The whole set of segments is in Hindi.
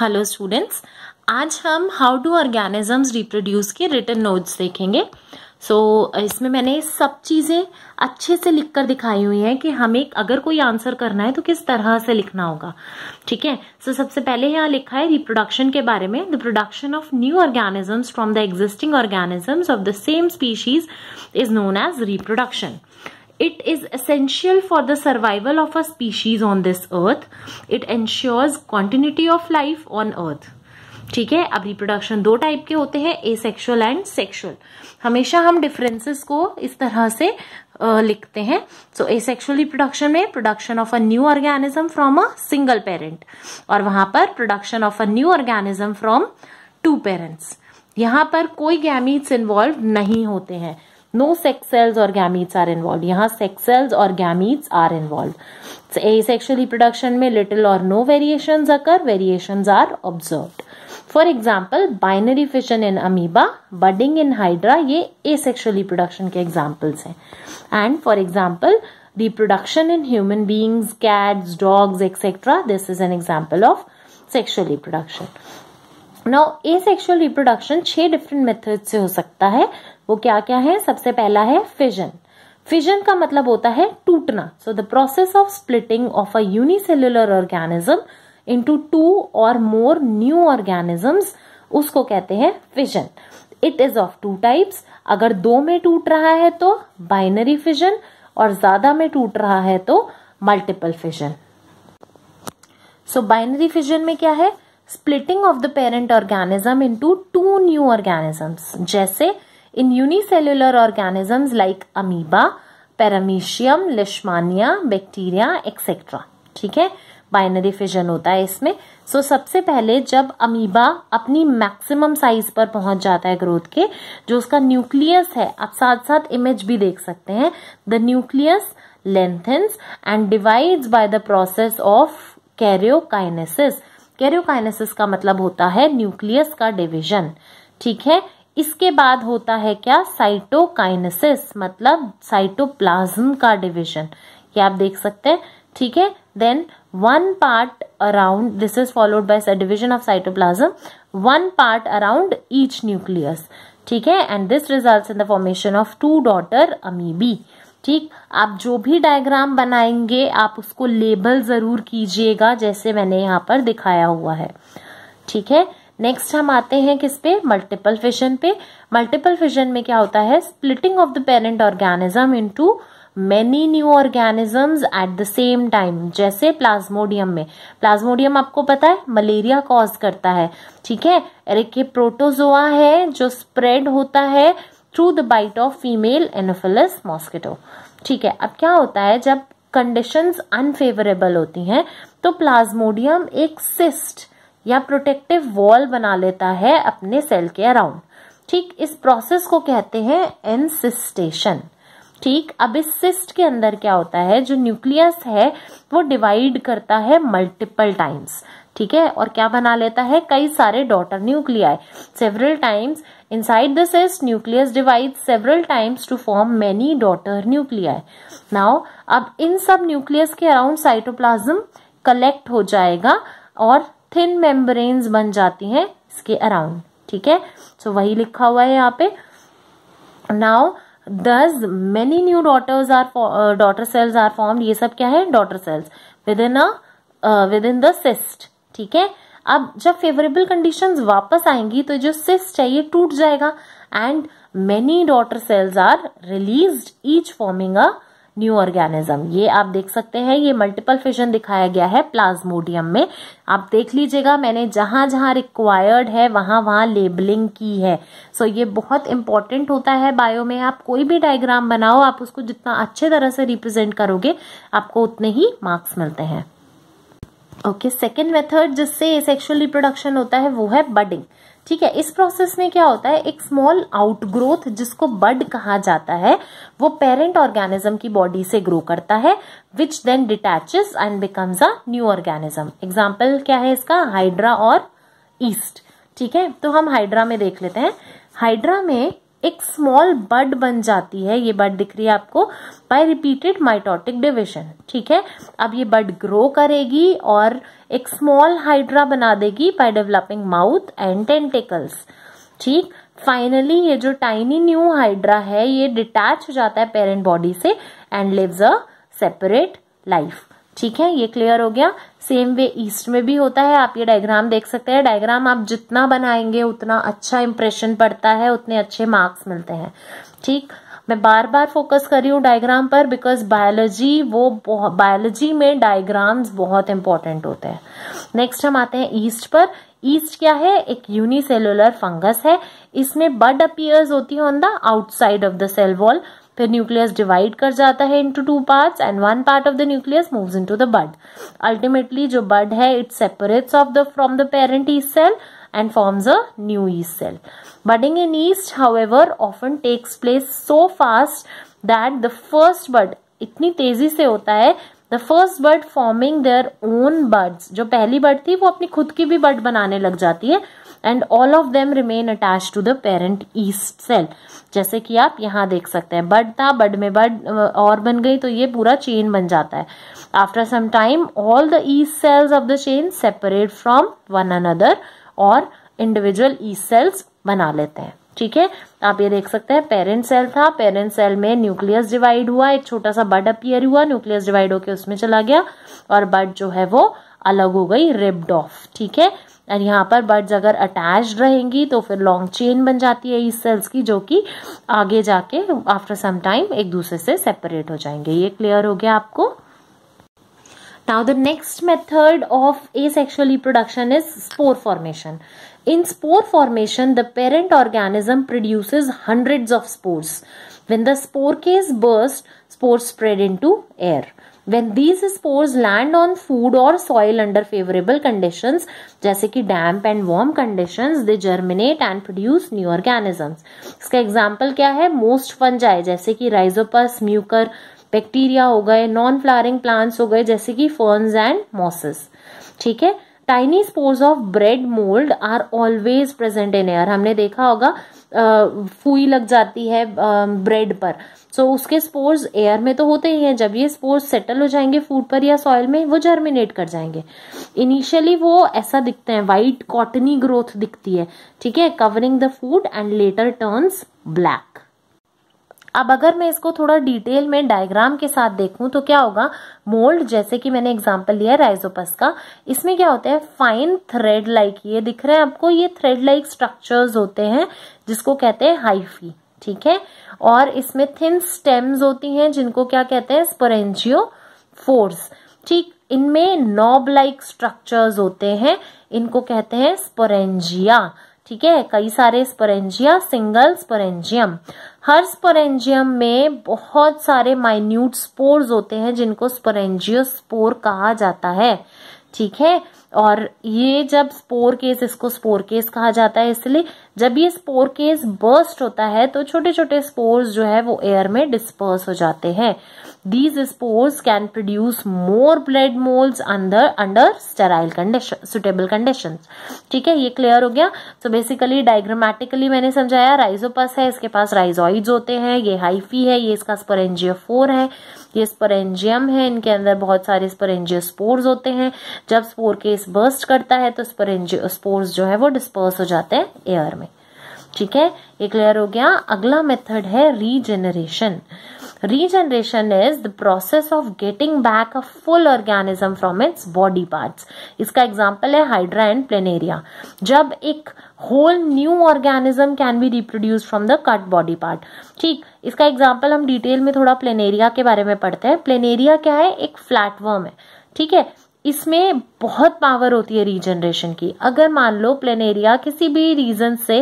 हेलो स्टूडेंट्स आज हम हाउ डू ऑर्गेनिजम्स रिप्रोड्यूस के रिटर्न नोट्स देखेंगे सो so, इसमें मैंने सब चीज़ें अच्छे से लिख कर दिखाई हुई हैं कि हमें अगर कोई आंसर करना है तो किस तरह से लिखना होगा ठीक है सो so, सबसे पहले यहाँ लिखा है रिप्रोडक्शन के बारे में the production of new organisms from the existing organisms of the same species is known as reproduction It is essential for the survival of a species on this earth. It ensures continuity of life on earth. ठीक है अब रिप्रोडक्शन दो टाइप के होते हैं ए सेक्शुअल एंड सेक्शुअल हमेशा हम डिफरेंसेस को इस तरह से लिखते हैं सो ए सेक्शुअल रिप्रोडक्शन में production of a new organism from a single parent और वहां पर production of a new organism from two parents यहाँ पर कोई गैमीट्स इन्वॉल्व नहीं होते हैं नो सेक्स सेल्स और गैमीट्स आर इन्वॉल्व यहाँ सेक्स सेल्स और gametes are involve asexual reproduction में लिटिल और no variation occur variation are observe for example binary fission in amoeba budding in hydra ये ए सेक्शुअल रिप्रोडक्शन के एग्जाम्पल्स हैं and for example reproduction in human beings cats dogs etcetera this is an example of sexual reproduction no asexual reproduction छह डिफरेंट मेथड से हो सकता है वो क्या क्या है सबसे पहला है फिजन फिजन का मतलब होता है टूटना so the process of splitting of a unicellular organism into two और मोर न्यू ऑर्गेनिजम्स उसको कहते हैं fission it is of two types अगर दो में टूट रहा है तो बाइनरी फिजन और ज्यादा में टूट रहा है तो multiple fission so binary fission में क्या है splitting of the parent organism into two new organisms जैसे In unicellular organisms like amoeba, paramecium leishmania bacteria etcetera ठीक है बाइनरी फिजन होता है इसमें सो so, सबसे पहले जब अमीबा अपनी मैक्सिमम साइज पर पहुंच जाता है ग्रोथ के जो उसका न्यूक्लियस है आप साथ साथ इमेज भी देख सकते हैं the nucleus lengthens and divides by the process of karyokinesis karyokinesis का मतलब होता है न्यूक्लियस का डिविजन ठीक है इसके बाद होता है क्या साइटोकाइनेसिस मतलब साइटोप्लाज्म का डिविजन ये आप देख सकते हैं ठीक है then one part around this is followed by division of cytoplasm one part around each nucleus ठीक है and this results in the formation of two daughter amoebae ठीक आप जो भी डायग्राम बनाएंगे आप उसको लेबल ज़रूर कीजिएगा जैसे मैंने यहां पर दिखाया हुआ है ठीक है नेक्स्ट हम आते हैं किस पे मल्टीपल फिशन पे मल्टीपल फिशन में क्या होता है splitting of the parent organism into many new organisms at the same time जैसे प्लाज्मोडियम में प्लाज्मोडियम आपको पता है मलेरिया कॉज करता है ठीक है अरे ये प्रोटोजोआ है जो स्प्रेड होता है through the bite of female anopheles mosquito ठीक है अब क्या होता है जब कंडीशंस अनफेवरेबल होती हैं तो प्लाज्मोडियम एक सिस्ट या प्रोटेक्टिव वॉल बना लेता है अपने सेल के अराउंड ठीक इस प्रोसेस को कहते हैं एनसिस्टेशन ठीक अब इस सिस्ट के अंदर क्या होता है जो न्यूक्लियस है वो डिवाइड करता है मल्टीपल टाइम्स ठीक है और क्या बना लेता है कई सारे daughter nuclei several times inside the cyst nucleus divide several times to form many daughter nuclei now अब इन सब न्यूक्लियस के अराउंड साइटोप्लाज्म कलेक्ट हो जाएगा और थिन मेम्ब्रेन्स बन जाती हैं इसके अराउंड ठीक है सो so, वही लिखा हुआ है यहाँ पे now these many new daughters are daughter cells are form ये सब क्या है daughter cells within a within the cyst ठीक है अब जब फेवरेबल कंडीशंस वापस आएंगी तो जो सिस्ट है ये टूट जाएगा and many daughter cells are released each forming a new organism ये आप देख सकते हैं ये मल्टीपल फिजन दिखाया गया है प्लाज्मोडियम में आप देख लीजिएगा मैंने जहां जहां रिक्वायर्ड है वहां वहां लेबलिंग की है सो so, ये बहुत इंपॉर्टेंट होता है बायो में आप कोई भी डायग्राम बनाओ आप उसको जितना अच्छे तरह से रिप्रेजेंट करोगे आपको उतने ही मार्क्स मिलते हैं ओके सेकेंड मेथड जिससे सेक्सुअल रिप्रोडक्शन होता है वो है बडिंग ठीक है इस प्रोसेस में क्या होता है एक स्मॉल आउटग्रोथ जिसको बड कहा जाता है वो पेरेंट ऑर्गेनिज्म की बॉडी से ग्रो करता है which then detaches and becomes a new organism example क्या है इसका हाइड्रा और ईस्ट ठीक है तो हम हाइड्रा में देख लेते हैं हाइड्रा में एक स्मॉल बड बन जाती है ये बड दिख रही है आपको बाय रिपीटेड माइटोटिक डिविजन ठीक है अब ये बड ग्रो करेगी और एक स्मॉल हाइड्रा बना देगी by developing mouth and tentacles ठीक फाइनली ये जो टाइनी न्यू हाइड्रा है ये डिटैच हो जाता है पेरेंट बॉडी से and lives a separate life ठीक है ये क्लियर हो गया सेम वे ईस्ट में भी होता है आप ये डायग्राम देख सकते हैं डायग्राम आप जितना बनाएंगे उतना अच्छा इंप्रेशन पड़ता है उतने अच्छे मार्क्स मिलते हैं ठीक मैं बार बार फोकस कर रही हूँ डायग्राम पर बिकॉज बायोलॉजी वो बायोलॉजी में डायग्राम्स बहुत इंपॉर्टेंट होते हैं नेक्स्ट हम आते हैं ईस्ट पर ईस्ट क्या है एक यूनिसेलुलर फंगस है इसमें बड अपीयर्स होती है on the outside of the cell wall फिर न्यूक्लियस डिवाइड कर जाता है into two part and one part of the nucleus moves into the bud ultimately जो बड है it separates off the from the parent yeast cell and forms a new yeast cell. Budding yeast yeast, however, often takes place so fast that the first bud इतनी तेजी से होता है the first bird forming their own buds जो पहली बर्ड थी वो अपनी खुद की भी बर्ड बनाने लग जाती है and all of them remain attach to the parent yeast cell जैसे कि आप यहां देख सकते हैं बड था बड में बड और बन गई तो ये पूरा चेन बन जाता है after some time all the yeast cells of the chain separate from one another और इंडिविजुअल ईस्ट सेल्स बना लेते हैं ठीक है आप ये देख सकते हैं पेरेंट सेल था पेरेंट सेल में न्यूक्लियस डिवाइड हुआ एक छोटा सा बड अपियर हुआ न्यूक्लियस डिवाइड होकर उसमें चला गया और बड जो है वो अलग हो गई रिब्ड ऑफ ठीक है एंड यहाँ पर बर्ड्स अगर अटैच रहेंगी तो फिर लॉन्ग चेन बन जाती है इस सेल्स की जो कि आगे जाके आफ्टर सम टाइम एक दूसरे से सेपरेट हो जाएंगे ये क्लियर हो गया आपको now the next method of asexual reproduction is spore formation in spore formation the parent organism produces hundred of spores when the spore case burst spores spread into air when these spores land on food or soil under favorable conditions जैसे कि damp and warm conditions they germinate and produce new organisms इसका example क्या है most fungi जैसे कि rhizopus mucor बैक्टीरिया हो गए नॉन फ्लावरिंग प्लांट्स हो गए जैसे कि फर्न्स एंड मॉसेस ठीक है tiny spores of bread mould are always present in air हमने देखा होगा फूई लग जाती है ब्रेड पर सो so, उसके स्पोर्स एयर में तो होते ही हैं जब ये स्पोर्स सेटल हो जाएंगे फूड पर या सॉइल में वो जर्मिनेट कर जाएंगे इनिशियली वो ऐसा दिखते हैं व्हाइट कॉटनी ग्रोथ दिखती है ठीक है covering the food and later turns black अब अगर मैं इसको थोड़ा डिटेल में डायग्राम के साथ देखूं तो क्या होगा मोल्ड जैसे कि मैंने एग्जाम्पल लिया राइजोपस का इसमें क्या होता है फाइन थ्रेड लाइक ये दिख रहे हैं आपको ये थ्रेड लाइक स्ट्रक्चर्स होते हैं जिसको कहते हैं हाइफी ठीक है और इसमें थिन स्टेम्स होती हैं जिनको क्या कहते हैं स्पोरेंजियो फोर्स ठीक इनमें नॉब लाइक स्ट्रक्चर्स होते हैं इनको कहते हैं स्पोरेंजिया ठीक है कई सारे स्परेंजिया सिंगल स्परेंजियम हर स्परेंजियम में बहुत सारे माइन्यूट स्पोर्स होते हैं जिनको स्परेंजियो स्पोर कहा जाता है ठीक है और ये जब स्पोर केस इसको स्पोर केस कहा जाता है इसलिए जब ये स्पोर केस बर्स्ट होता है तो छोटे छोटे स्पोर्स जो है वो एयर में डिस्पर्स हो जाते हैं these spores can produce more bread moulds अंदर under sterile condition suitable condition ठीक है ये क्लियर हो गया सो बेसिकली डायग्रामेटिकली मैंने समझाया राइजोपस है इसके पास राइजॉइड होते हैं ये हाइफी है ये इसका स्पोरेंजियो फोर है ये स्परेंजियम है इनके अंदर बहुत सारे स्परेंजियो स्पोर्स होते हैं जब स्पोर केस बर्स्ट करता है तो स्परेंजियो स्पोर्स जो है वो डिस्पर्स हो जाते हैं एयर में ठीक है ये क्लियर हो गया अगला मेथड है regeneration regeneration is the process of getting back a full organism from its body parts इसका एग्जाम्पल है हाइड्रा एंड प्लेनेरिया जब एक whole new organism can be reproduce from the cut body part ठीक इसका एग्जाम्पल हम डिटेल में थोड़ा प्लेनेरिया के बारे में पढ़ते हैं प्लेनेरिया क्या है एक फ्लैटवर्म है ठीक है इसमें बहुत पावर होती है रीजनरेशन की अगर मान लो प्लेन एरिया किसी भी रीजन से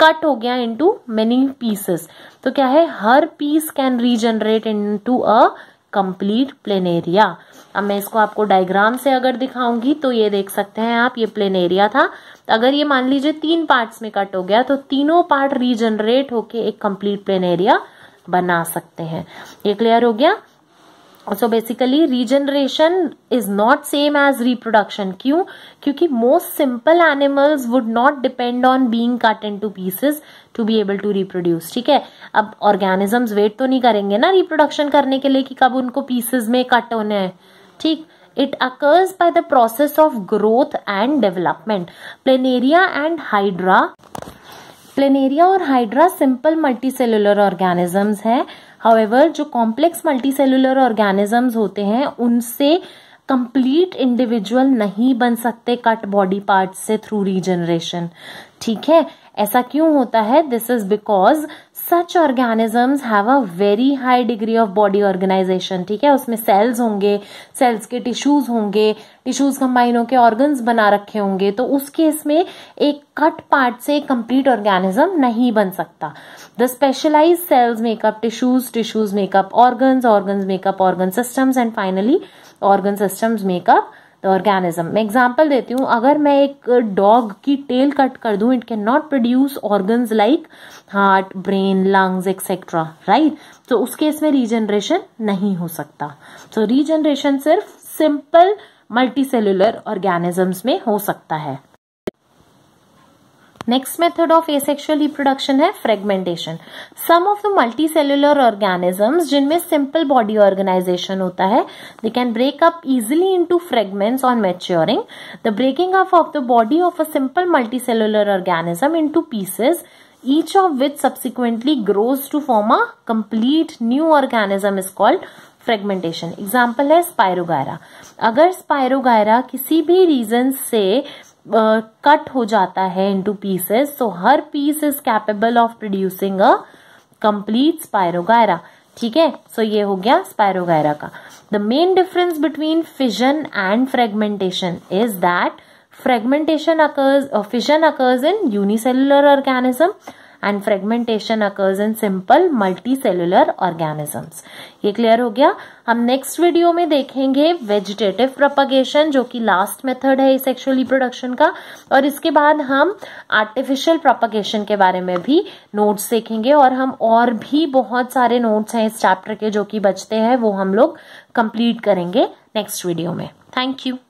कट हो गया इनटू मेनी पीसेस तो क्या है हर piece can regenerate into a complete planaria अब मैं इसको आपको डायग्राम से अगर दिखाऊंगी तो ये देख सकते हैं आप ये प्लेन एरिया था अगर ये मान लीजिए तीन पार्ट्स में कट हो गया तो तीनों पार्ट रीजनरेट होके एक कंप्लीट प्लेन एरिया बना सकते हैं ये क्लियर हो गया so basically regeneration is not same as reproduction क्यों क्योंकि most simple animals would not depend on being cut into pieces to be able to reproduce ठीक है अब ऑर्गेनिजम्स वेट तो नहीं करेंगे ना रिप्रोडक्शन करने के लिए कि कब उनको पीसेज में कट होने हैं ठीक it occurs by the process of growth and development planaria and hydra planaria और hydra simple multicellular organisms हैं हावेवर जो कॉम्प्लेक्स मल्टी सेलुलर ऑर्गेनिजम्स होते हैं उनसे कंप्लीट इंडिविजुअल नहीं बन सकते कट बॉडी पार्ट से थ्रू रीजनरेशन ठीक है ऐसा क्यों होता है this is because such organisms have a very high degree of body organisation ठीक है उसमें सेल्स होंगे सेल्स के टिश्यूज होंगे टिश्यूज कंबाइन होकर ऑर्गन्स बना रखे होंगे तो उस केस में एक कट पार्ट से कंप्लीट ऑर्गेनिज्म नहीं बन सकता the specialise cells make up tissues tissues make up organs organs make up organ systems and finally organ systems make up the organism मैं एग्जाम्पल देती हूँ अगर मैं एक डॉग की टेल कट कर दूँ it can not produce organ like heart brain lungs etcetera right तो उस केस में रीजनरेशन नहीं हो सकता तो रीजनरेशन सिर्फ सिंपल मल्टी सेल्युलर ऑर्गेनिजम्स में हो सकता है next method of asexual reproduction है fragmentation some of the multicellular organisms जिनमें सिंपल बॉडी ऑर्गेनाइजेशन होता है they can break up easily into fragments on maturing the breaking up of the body of a simple multicellular organism into pieces each of which subsequently grows to form a complete new organism is called fragmentation example है स्पायरोगायरा अगर स्पायरोगायरा किसी भी रीजन से कट हो जाता है इनटू पीसेस सो हर piece is capable of producing a complete spirogyra ठीक है सो ये हो गया स्पायरोगायरा का the main difference between fission and fragmentation is that fragmentation occurs fission occurs in unicellular organism and fragmentation occurs in simple multicellular organisms. ये क्लियर हो गया हम नेक्स्ट वीडियो में देखेंगे वेजिटेटिव प्रोपगेशन जो कि लास्ट मेथड है सेक्सुअल रिप्रोडक्शन का और इसके बाद हम आर्टिफिशियल प्रोपगेशन के बारे में भी नोट्स देखेंगे और हम और भी बहुत सारे नोट्स हैं इस चैप्टर के जो कि बचते हैं वो हम लोग कंप्लीट करेंगे नेक्स्ट वीडियो में थैंक यू